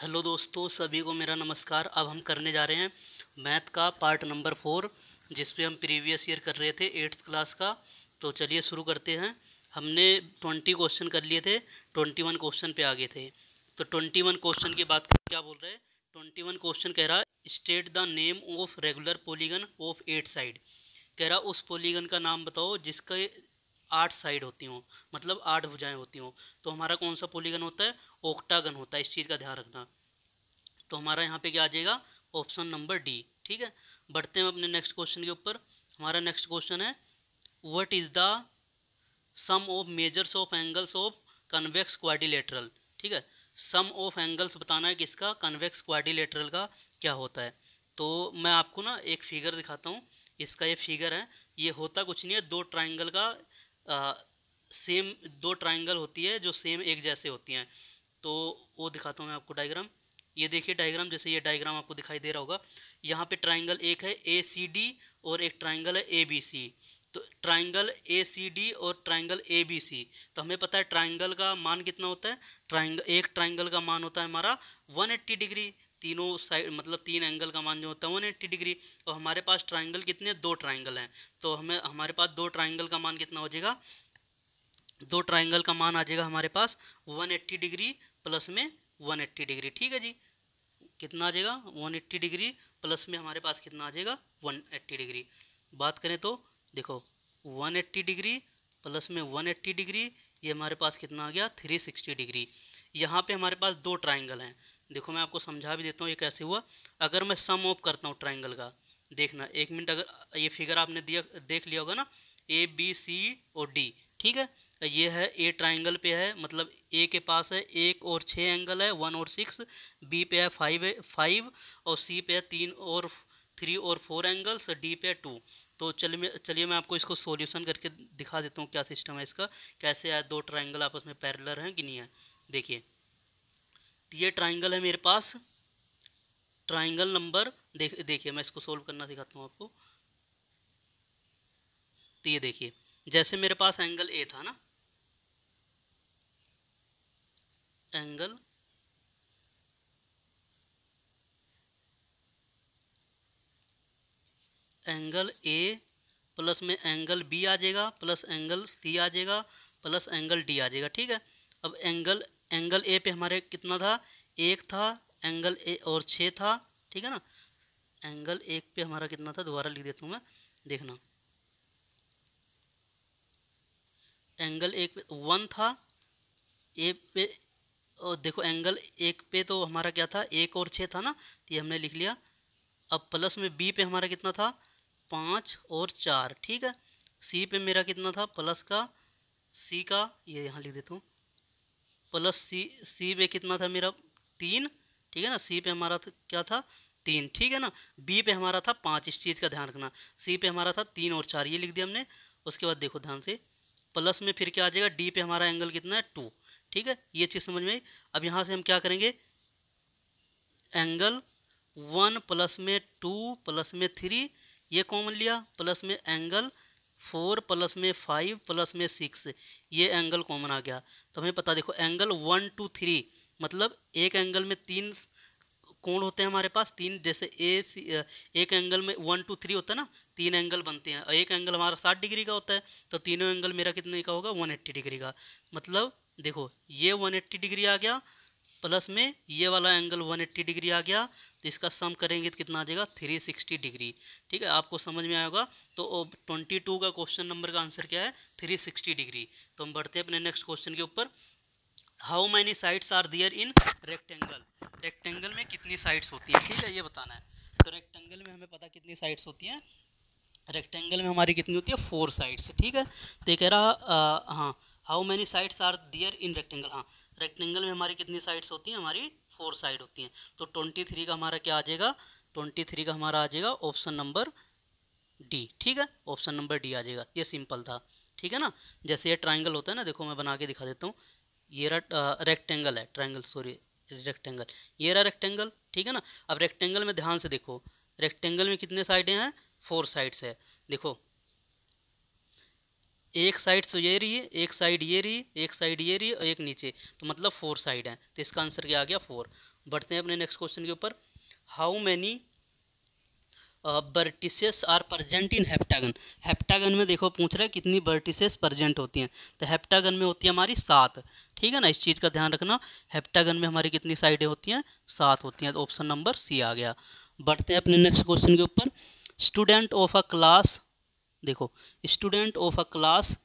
hello दोस्तों सभी को मेरा नमस्कार अब हम करने जा रहे हैं मैथ का पार्ट नंबर फोर जिस पे हम प्रीवियस ईयर कर रहे थे एट्थ क्लास का तो चलिए शुरू करते हैं हमने ट्वेंटी क्वेश्चन कर लिए थे ट्वेंटी वन क्वेश्चन पे आगे थे तो ट्वेंटी वन क्वेश्चन की बात कर क्या बोल रहे हैं ट्वेंटी वन क्वेश्चन कह रहा state the name of regular polygon of eight side कह रहा उस पोलीगन का नाम बताओ जिसके आठ साइड होती हों मतलब आठ भुजाएं होती हों तो हमारा कौन सा पोलीगन होता है ओक्टागन होता है इस चीज़ का ध्यान रखना तो हमारा यहाँ पे क्या आ जाएगा ऑप्शन नंबर डी ठीक है बढ़ते हैं अपने नेक्स्ट क्वेश्चन के ऊपर हमारा नेक्स्ट क्वेश्चन है what is the sum of measures of angles of convex quadrilateral ठीक है सम ऑफ एंगल्स बताना है कि इसका कन्वेक्स क्वाडिलेटरल का क्या होता है तो मैं आपको ना एक फिगर दिखाता हूँ इसका ये फिगर है ये होता कुछ नहीं है दो ट्राइंगल का सेम दो ट्राइंगल होती है जो सेम एक जैसे होती हैं तो वो दिखाता हूँ मैं आपको डायग्राम ये देखिए डायग्राम जैसे ये डायग्राम आपको दिखाई दे रहा होगा यहाँ पे ट्राइंगल एक है ए सी डी और एक ट्राइंगल है ए बी सी तो ट्राइंगल ए सी डी और ट्राइंगल ए बी सी तो हमें पता है ट्राइंगल का मान कितना होता है ट्राइंगल एक ट्राइंगल का मान होता है हमारा 180 डिग्री तीनों साइड मतलब तीन एंगल का मान जो होता है वो एट्टी डिग्री और हमारे पास ट्राइंगल कितने दो ट्राइंगल हैं तो हमें हमारे पास दो ट्राइंगल का मान कितना हो जाएगा दो ट्राइंगल का मान आ जाएगा हमारे पास वन एट्टी डिग्री प्लस में वन एट्टी डिग्री ठीक है जी कितना आ जाएगा वन एट्टी डिग्री प्लस में हमारे पास कितना आ जाएगा वन एट्टी डिग्री बात करें तो देखो वन एट्टी डिग्री प्लस में वन एट्टी डिग्री ये हमारे पास कितना आ गया थ्री सिक्सटी डिग्री यहाँ पे हमारे पास दो ट्राइंगल हैं देखो मैं आपको समझा भी देता हूँ ये कैसे हुआ अगर मैं सम ऑफ करता हूँ ट्राइंगल का देखना एक मिनट अगर ये फिगर आपने दिया देख लिया होगा ना ए बी सी और डी ठीक है ये है ए ट्राइंगल पे है मतलब ए के पास है एक और छः एंगल है वन और सिक्स बी पे है फाइव फाइव और सी पे है तीन और थ्री और फोर एंगल्स डी पे है टू तो चलिए मैं चलिए मैं आपको इसको सॉल्यूशन करके दिखा देता हूँ क्या सिस्टम है इसका कैसे है दो ट्राइंगल आपस में पैरेलल हैं कि नहीं है देखिए तो ये ट्राइंगल है मेरे पास ट्राइंगल नंबर देख देखिए मैं इसको सोल्व करना सिखाता हूँ आपको तो ये देखिए जैसे मेरे पास एंगल ए था ना एंगल एंगल ए प्लस में एंगल बी आ जाएगा प्लस एंगल सी आ जाएगा प्लस एंगल डी आ जाएगा ठीक है अब एंगल एंगल ए पे हमारे कितना था एक था एंगल ए और छः था ठीक है ना एंगल एक पे हमारा कितना था दोबारा लिख देता हूँ मैं देखना एंगल एक पे वन था ए पे और देखो एंगल एक पे तो हमारा क्या था एक और छः था ना तो ये हमने लिख लिया अब प्लस में बी पे हमारा कितना था पाँच और चार ठीक है सी पे मेरा कितना था प्लस का सी का ये यहाँ लिख देता हूँ प्लस सी सी पे कितना था मेरा तीन ठीक है ना सी पे हमारा था, क्या था तीन ठीक है ना बी पे हमारा था पाँच इस चीज़ का ध्यान रखना सी पे हमारा था तीन और चार ये लिख दिया हमने उसके बाद देखो ध्यान से प्लस में फिर क्या आ जाएगा डी पे हमारा एंगल कितना है टू ठीक है ये चीज़ समझ में आई अब यहाँ से हम क्या करेंगे एंगल वन प्लस में टू प्लस में थ्री ये कॉमन लिया प्लस में एंगल फोर प्लस में फाइव प्लस में सिक्स ये एंगल कॉमन आ गया तो हमें पता देखो एंगल वन टू थ्री मतलब एक एंगल में तीन कोण होते हैं हमारे पास तीन जैसे ए सी एक एंगल में वन टू थ्री होता है ना तीन एंगल बनते हैं एक एंगल हमारा साठ डिग्री का होता है तो तीनों एंगल मेरा कितने का होगा वन एट्टी डिग्री का मतलब देखो ये वन एट्टी डिग्री आ गया प्लस में ये वाला एंगल 180 डिग्री आ गया तो इसका सम करेंगे तो कितना आ जाएगा 360 डिग्री ठीक है आपको समझ में आया होगा तो ट्वेंटी टू का क्वेश्चन नंबर का आंसर क्या है 360 डिग्री तो हम बढ़ते हैं अपने नेक्स्ट क्वेश्चन के ऊपर how many sides are there in rectangle rectangle में कितनी साइड्स होती हैं ठीक है ये बताना है तो रेक्टेंगल में हमें पता कितनी साइड्स होती हैं रेक्टेंगल में हमारी कितनी होती है फोर साइड्स ठीक है तो कह रहा हाँ how many sides are there in rectangle हाँ रेक्टेंगल में हमारी कितनी साइड्स होती हैं हमारी फोर साइड होती हैं तो ट्वेंटी थ्री का हमारा क्या आ जाएगा ट्वेंटी थ्री का हमारा आ जाएगा ऑप्शन नंबर डी ठीक है ऑप्शन नंबर डी आ जाएगा ये सिंपल था ठीक है ना जैसे ये ट्राइंगल होता है ना देखो मैं बना के दिखा देता हूँ ये रहा रेक्टेंगल है ट्राइंगल सॉरी रेक्टेंगल ये रहा रेक्टेंगल ठीक है ना अब रेक्टेंगल में ध्यान से देखो रेक्टेंगल में कितने साइडें हैं फोर साइड्स है देखो एक साइड से ये रही एक साइड ये रही एक साइड ये रही और एक नीचे तो मतलब फोर साइड है तो इसका आंसर क्या आ गया फोर बढ़ते हैं अपने नेक्स्ट क्वेश्चन के ऊपर how many vertices are present in heptagon heptagon में देखो पूछ रहा है कितनी बर्टिसेस प्रजेंट होती हैं तो हेप्टागन में होती है हमारी सात ठीक है ना इस चीज़ का ध्यान रखना हेप्टागन में हमारी कितनी साइडें होती हैं सात होती हैं तो ऑप्शन नंबर सी आ गया बढ़ते हैं अपने नेक्स्ट क्वेश्चन के ऊपर स्टूडेंट ऑफ अ क्लास देखो student of a class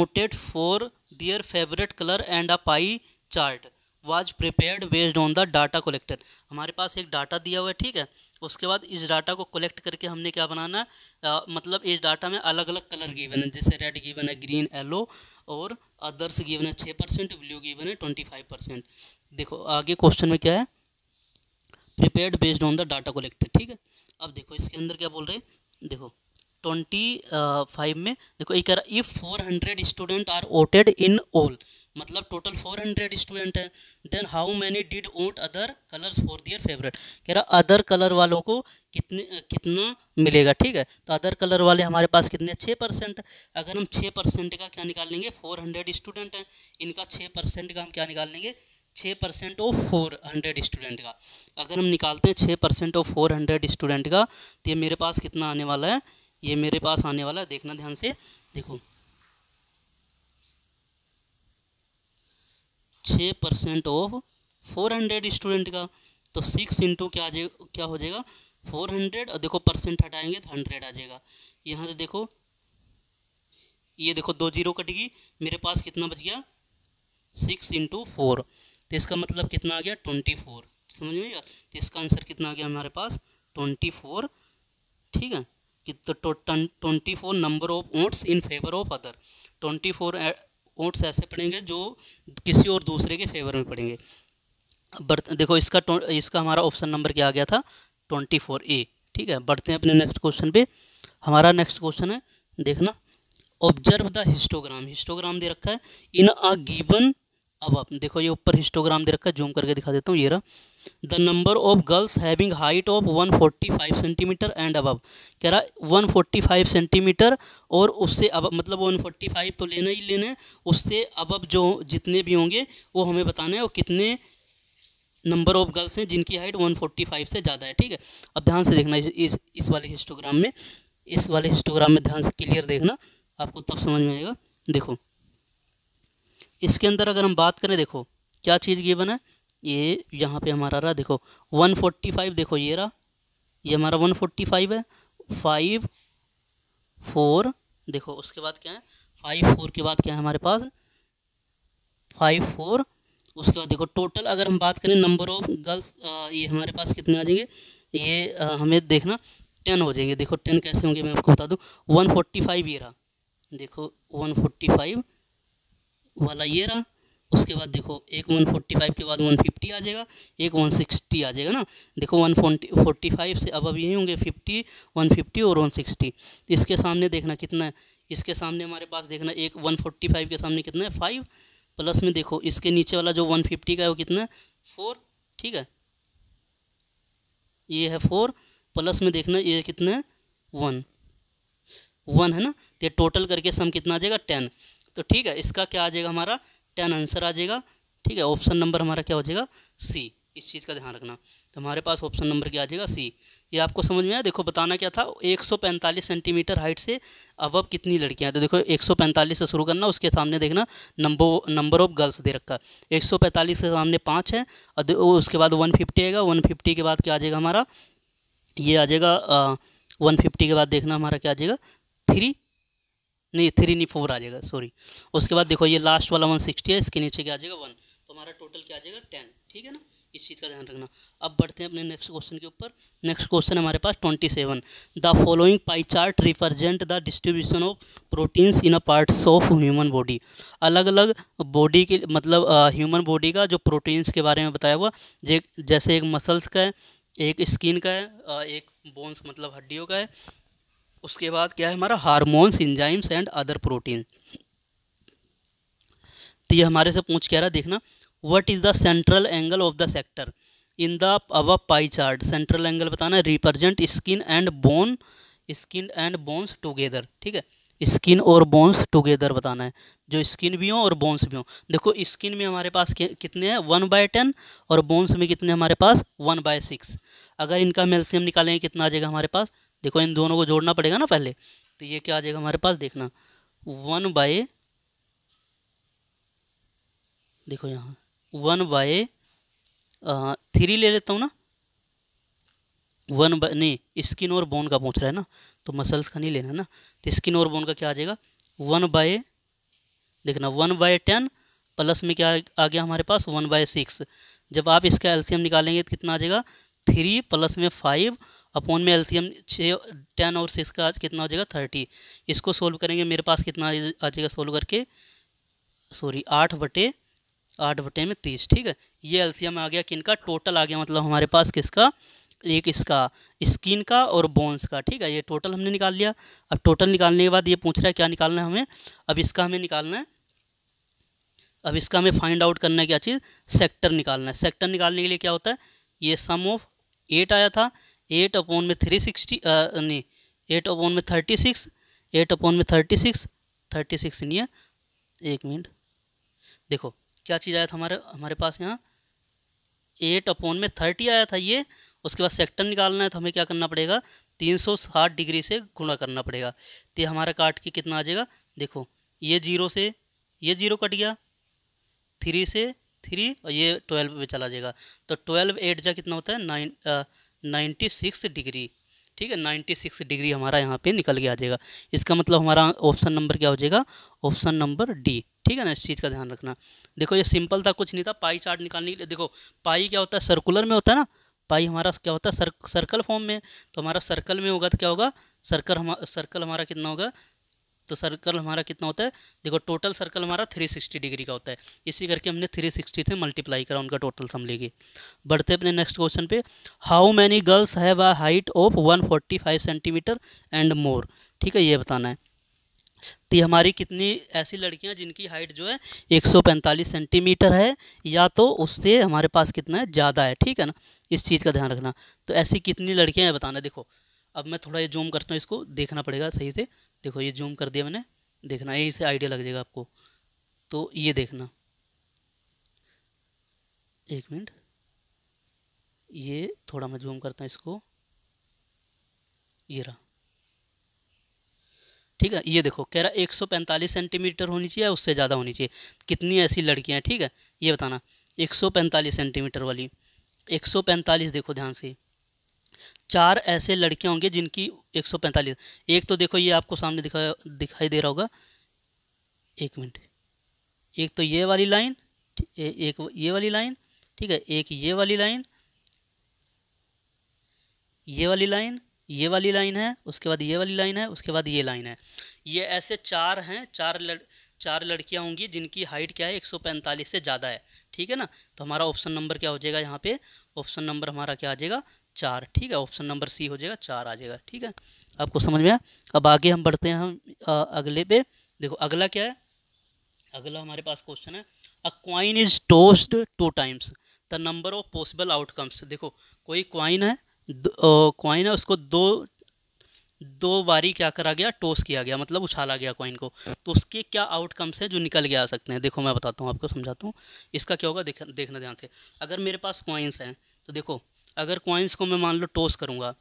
voted for their favourite colour and a pie chart was prepared based on the data collected हमारे पास एक डाटा दिया हुआ है ठीक है उसके बाद इस डाटा को कलेक्ट करके हमने क्या बनाना है आ, मतलब इस डाटा में अलग अलग कलर गिवन है जैसे रेड गिवन है ग्रीन येलो और अदर्स गिवन है छः परसेंट ब्लू गिवन है ट्वेंटी फाइव परसेंट देखो आगे क्वेश्चन में क्या है prepared based on the data collected ठीक है अब देखो इसके अंदर क्या बोल रहे हैं देखो ट्वेंटी फाइव uh, में देखो ये कह रहा if four hundred student are voted in all मतलब टोटल फोर हंड्रेड स्टूडेंट हैं then how many did vote other colours for their favourite कह रहा अदर कलर वालों को कितने कितना मिलेगा ठीक है तो अदर कलर वाले हमारे पास कितने छः परसेंट अगर हम छः परसेंट का क्या निकाल लेंगे फोर हंड्रेड स्टूडेंट हैं इनका छः परसेंट का हम क्या निकाल लेंगे छः percent of four hundred student का अगर हम निकालते हैं छः percent of four hundred student का तो ये मेरे पास कितना आने वाला है ये मेरे पास आने वाला है देखना ध्यान से देखो छः percent of four hundred student का तो सिक्स इंटू क्या क्या हो जाएगा फोर हंड्रेड और देखो परसेंट हटाएंगे तो हंड्रेड आ जाएगा यहाँ से देखो ये देखो दो जीरो कट गई मेरे पास कितना बच गया सिक्स इंटू फोर तो इसका मतलब कितना आ गया ट्वेंटी फोर समझ में तो इसका आंसर कितना आ गया हमारे पास ट्वेंटी फोर ठीक है twenty four number of votes in favour of other twenty four votes ऐसे पड़ेंगे जो किसी और दूसरे के फेवर में पड़ेंगे बढ़ देखो इसका इसका हमारा ऑप्शन नंबर क्या आ गया था ट्वेंटी फोर ए ठीक है बढ़ते हैं अपने नेक्स्ट क्वेश्चन पे हमारा नेक्स्ट क्वेश्चन है देखना ऑब्जर्व द हिस्टोग्राम हिस्टोग्राम दे रखा है इन अ गिवन अब आप देखो ये ऊपर हिस्टोग्राम दे रखा है जूम करके दिखा देता हूँ ये रहा the number of girls having height of 145 centimetre and above कह रहा 145 सेंटीमीटर और उससे अब मतलब 145 तो लेना ही लेना है उससे अब जो जितने भी होंगे वो हमें बताना है और कितने नंबर ऑफ गर्ल्स हैं जिनकी हाइट 145 से ज़्यादा है ठीक है अब ध्यान से देखना इस इस वाले हिस्टोग्राम में इस वाले हिस्टोग्राम में ध्यान से क्लियर देखना आपको तब समझ में आएगा देखो इसके अंदर अगर हम बात करें देखो क्या चीज़ गिवन है ये यहाँ पे हमारा रहा देखो 145 देखो ये रहा ये हमारा 145 है फाइव फोर देखो उसके बाद क्या है फाइव फोर के बाद क्या है हमारे पास फाइव फोर उसके बाद देखो टोटल अगर हम बात करें नंबर ऑफ गर्ल्स ये हमारे पास कितने आ जाएंगे ये आ, हमें देखना टेन हो जाएंगे देखो टेन कैसे होंगे मैं आपको बता दूँ वन फाइव ये रहा देखो वन फोर्टी फाइव वाला ये रहा उसके बाद देखो एक वन फोर्टी फाइव के बाद वन फिफ्टी आ जाएगा एक वन सिक्सटी आ जाएगा ना देखो वन फोर्टी फाइव से अब अब यही होंगे फिफ्टी वन फिफ्टी और वन सिक्सटी इसके सामने देखना कितना है इसके सामने हमारे पास देखना एक वन फोर्टी फाइव के सामने कितना है फाइव प्लस में देखो इसके नीचे वाला जो वन फिफ्टी का है वो कितना है फोर ठीक है ये है फोर प्लस में देखना ये कितना है वन वन है ना तो टोटल करके सम कितना आ जाएगा टेन तो ठीक है इसका क्या आ जाएगा हमारा टेन आंसर आ जाएगा ठीक है ऑप्शन नंबर हमारा क्या हो जाएगा सी इस चीज़ का ध्यान रखना तो हमारे पास ऑप्शन नंबर क्या आ जाएगा सी ये आपको समझ में आया देखो बताना क्या था 145 सेंटीमीटर हाइट से अब अब कितनी लड़कियां तो देखो 145 से शुरू करना उसके सामने देखना नंबर नंबर ऑफ गर्ल्स दे रखा है 145 से सामने पाँच है और उसके बाद 150 आएगा 150 के बाद क्या आ जाएगा हमारा ये आ जाएगा वन फिफ्टी के बाद देखना हमारा क्या आ जाएगा थ्री नहीं थ्री नहीं फोर आ जाएगा सॉरी उसके बाद देखो ये लास्ट वाला वन सिक्सटी है इसके नीचे क्या आ जाएगा वन तो हमारा टोटल क्या आ जाएगा टेन ठीक है ना इस चीज़ का ध्यान रखना अब बढ़ते हैं अपने नेक्स्ट क्वेश्चन के ऊपर नेक्स्ट क्वेश्चन हमारे पास twenty seven the following pie chart represent the distribution of proteins in a parts of human body अलग अलग बॉडी के मतलब ह्यूमन बॉडी का जो प्रोटीन्स के बारे में बताया हुआ जैसे एक मसल्स का है एक स्किन का है एक बोन्स मतलब हड्डियों का है उसके बाद क्या है हमारा hormones enzymes and other protein तो ये हमारे से पूछ क्या रहा देखना what is the central angle of the sector in the above pie chart central angle बताना represent skin and bone skin and bones together ठीक है स्किन और बोन्स टुगेदर बताना है जो स्किन भी हो और बोन्स भी हो देखो स्किन में हमारे पास कितने हैं वन बाय टेन और बोन्स में कितने हमारे पास वन बाय सिक्स अगर इनका मेल्सियम निकालेंगे कितना आ जाएगा हमारे पास देखो इन दोनों को जोड़ना पड़ेगा ना पहले तो ये क्या आ जाएगा हमारे पास देखना वन बाय देखो यहाँ वन बाय थ्री ले लेता हूँ ना वन बाय नहीं स्किन और बोन का पूछ रहा है ना तो मसल्स का नहीं लेना ना तो स्किन और बोन का क्या आ जाएगा वन बाय देखना वन बाय टेन प्लस में क्या आ गया हमारे पास वन बाय सिक्स जब आप इसका एल्शियम निकालेंगे तो कितना आ जाएगा थ्री प्लस में फाइव अपॉन में एलसीएम छः टेन और सिक्स का आज कितना हो जाएगा थर्टी इसको सोल्व करेंगे मेरे पास कितना आ जाएगा सोल्व करके सॉरी आठ बटे आठ बटे में तीस ठीक है ये एलसीएम आ गया किनका टोटल आ गया मतलब हमारे पास किसका एक इसका स्किन का और बोन्स का ठीक है ये टोटल हमने निकाल लिया अब टोटल निकालने के बाद ये पूछ रहा है क्या निकालना है हमें अब इसका हमें निकालना है अब इसका हमें फाइंड आउट करना है क्या चीज़ सेक्टर निकालना है सेक्टर निकालने के लिए क्या होता है ये सम ऑफ एट आया था एट अपॉन में थ्री सिक्सटी नहीं एट अपॉन में थर्टी सिक्स एट अपॉन में थर्टी सिक्स थर्टी सिक्स नहीं है एक मिनट देखो क्या चीज़ आया था हमारे हमारे पास यहाँ एट अपॉन में थर्टी आया था ये उसके बाद सेक्टर निकालना है तो हमें क्या करना पड़ेगा तीन सौ साठ डिग्री से गुणा करना पड़ेगा तो ये हमारा काट के कितना आ जाएगा देखो ये जीरो से ये जीरो कट गया थ्री से थ्री और ये ट्वेल्व पे चला जाएगा तो ट्वेल्व एट जा कितना होता है नाइन नाइन्टी सिक्स डिग्री ठीक है नाइन्टी सिक्स डिग्री हमारा यहाँ पे निकल के आ जाएगा इसका मतलब हमारा ऑप्शन नंबर क्या हो जाएगा ऑप्शन नंबर डी ठीक है ना इस चीज़ का ध्यान रखना देखो ये सिंपल था कुछ नहीं था पाई चार्ट निकालने के लिए देखो पाई क्या होता है सर्कुलर में होता है ना पाई हमारा क्या होता है सर, सर्कल फॉर्म में तो हमारा सर्कल में होगा तो क्या होगा सर्कल हमारा सर्कल हमारा कितना होगा तो सर्कल हमारा कितना होता है देखो टोटल सर्कल हमारा 360 डिग्री का होता है इसी करके हमने 360 थे मल्टीप्लाई करा उनका टोटल सम लेके बढ़ते अपने नेक्स्ट क्वेश्चन पे how many girls have a height of 145 centimetre and more ठीक है ये बताना है तो हमारी कितनी ऐसी लड़कियां जिनकी हाइट जो है 145 सेंटीमीटर है या तो उससे हमारे पास कितना है ज़्यादा है ठीक है ना इस चीज़ का ध्यान रखना तो ऐसी कितनी लड़कियां हैं बताना देखो अब मैं थोड़ा ये जूम करता हूँ इसको देखना पड़ेगा सही से देखो ये जूम कर दिया मैंने देखना यहीं से आइडिया लग जाएगा आपको तो ये देखना एक मिनट ये थोड़ा मैं जूम करता हूँ इसको ये रहा ठीक है ये देखो कह रहा एक सौ पैंतालीस सेंटीमीटर होनी चाहिए उससे ज़्यादा होनी चाहिए कितनी ऐसी लड़कियाँ ठीक है ये बताना एक सौ पैंतालीस सेंटीमीटर वाली एक सौ पैंतालीस देखो ध्यान से चार ऐसे लड़के होंगे जिनकी 145 एक तो देखो ये आपको सामने दिखा दिखाई दे रहा होगा एक मिनट एक तो ये वाली लाइन एक ये वाली लाइन ठीक है एक ये वाली लाइन ये वाली लाइन ये वाली लाइन है उसके बाद ये वाली लाइन है उसके बाद ये लाइन है ये ऐसे चार हैं चार लड़ चार लड़कियां होंगी जिनकी हाइट क्या है 145 से ज़्यादा है ठीक है ना तो हमारा ऑप्शन नंबर क्या हो जाएगा यहाँ पे ऑप्शन नंबर हमारा क्या आ जाएगा चार ठीक है ऑप्शन नंबर सी हो जाएगा चार आ जाएगा ठीक है आपको समझ में आया अब आगे हम बढ़ते हैं हम आ, अगले पे देखो अगला क्या है अगला हमारे पास क्वेश्चन है a coin is tossed two times the number of possible outcomes देखो कोई क्वाइन है क्वाइन है उसको दो दो बारी क्या करा गया टोस किया गया मतलब उछाला गया कॉइन को तो उसके क्या आउटकम्स हैं जो निकल गया आ सकते हैं देखो मैं बताता हूँ आपको समझाता हूँ इसका क्या होगा देख देखना ध्यान से अगर मेरे पास कॉइन्स हैं तो देखो अगर कॉइन्स को मैं मान लो टोस करूँगा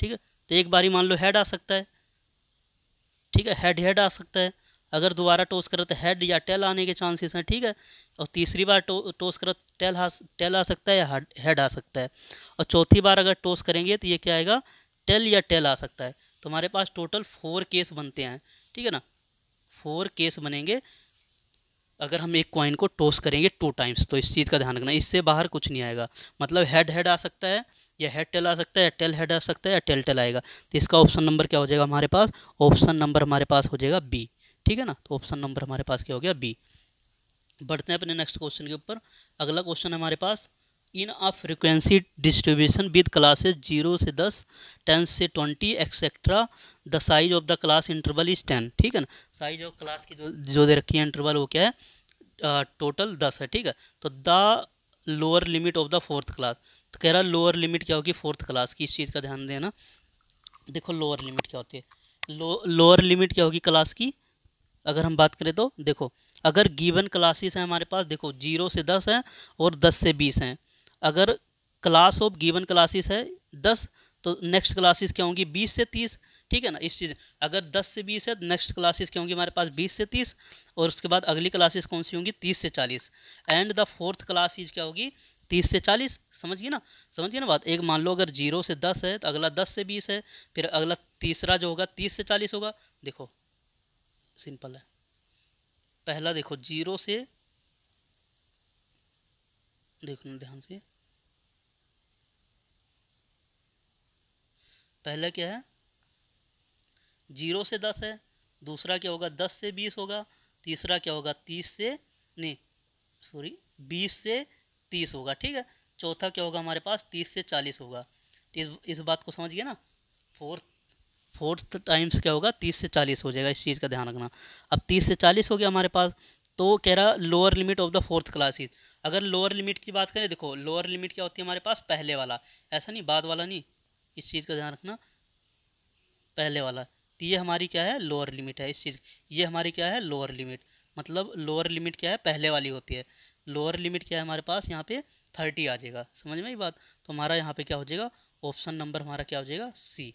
ठीक है तो एक बारी मान लो हेड आ सकता है ठीक है हेड हेड आ सकता है अगर दोबारा टॉस करो तो हेड या टेल आने के चांसेस हैं ठीक है और तीसरी बार टो, टॉस करो टेल टेल आ सकता है या हेड आ सकता है और चौथी बार अगर टॉस करेंगे तो ये क्या आएगा टेल या टेल आ सकता है तो हमारे पास टोटल फोर केस बनते हैं ठीक है ना फोर केस बनेंगे अगर हम एक कॉइन को टॉस करेंगे टू टाइम्स तो इस चीज़ का ध्यान रखना इससे बाहर कुछ नहीं आएगा मतलब हेड हेड आ सकता है या हेड टेल आ सकता है या टेल हेड आ सकता है या टेल टेल आएगा तो इसका ऑप्शन नंबर क्या हो जाएगा हमारे पास ऑप्शन नंबर हमारे पास हो जाएगा बी ठीक है ना तो ऑप्शन नंबर हमारे पास क्या हो गया बी बढ़ते हैं अपने नेक्स्ट क्वेश्चन के ऊपर अगला क्वेश्चन हमारे पास in a frequency distribution with classes zero से दस टेन से twenty etcetera the size of the class interval is ten ठीक है ना साइज ऑफ क्लास की जो जो दे रखी है इंटरवल वो क्या है टोटल दस है ठीक है तो the lower limit of the fourth class तो कह रहा लोअर लिमिट क्या होगी फोर्थ क्लास की इस चीज़ का ध्यान देना देखो लोअर लिमिट क्या होती है लोअर लिमिट क्या होगी क्लास की अगर हम बात करें तो देखो अगर गिवन क्लासेस हैं हमारे पास देखो जीरो से दस हैं और दस से बीस हैं अगर क्लास ऑफ गिवन क्लासेस है दस तो नेक्स्ट क्लासेस क्या होंगी बीस से तीस ठीक है ना इस चीज़ अगर दस से बीस है नेक्स्ट क्लासेस क्या होंगी हमारे पास बीस से तीस और उसके बाद अगली क्लासेस कौन सी होंगी तीस से चालीस एंड द फोर्थ क्लासेस क्या होगी तीस से चालीस समझिए ना समझिए ना बात एक मान लो अगर जीरो से दस है तो अगला दस से बीस है फिर अगला तीसरा जो होगा तीस से चालीस होगा देखो सिंपल है पहला देखो जीरो से देखो ध्यान से पहला क्या है जीरो से दस है दूसरा क्या होगा दस से बीस होगा तीसरा क्या होगा तीस से नहीं सॉरी बीस से तीस होगा ठीक है चौथा क्या होगा हमारे पास तीस से चालीस होगा इस इस बात को समझिए ना फोर्थ फोर्थ टाइम्स क्या होगा तीस से चालीस हो जाएगा इस चीज़ का ध्यान रखना अब तीस से चालीस हो गया हमारे पास तो कह रहा lower limit of the fourth classes अगर लोअर लिमिट की बात करें देखो लोअर लिमिट क्या होती है हमारे पास पहले वाला ऐसा नहीं बाद वाला नहीं इस चीज़ का ध्यान रखना पहले वाला तो ये हमारी क्या है लोअर लिमिट है इस चीज़ ये हमारी क्या है लोअर लिमिट मतलब लोअर लिमिट क्या है पहले वाली होती है लोअर लिमिट क्या है हमारे पास यहाँ पे थर्टी आ जाएगा समझ में ये बात तो हमारा यहाँ पे क्या हो जाएगा ऑप्शन नंबर हमारा क्या हो जाएगा सी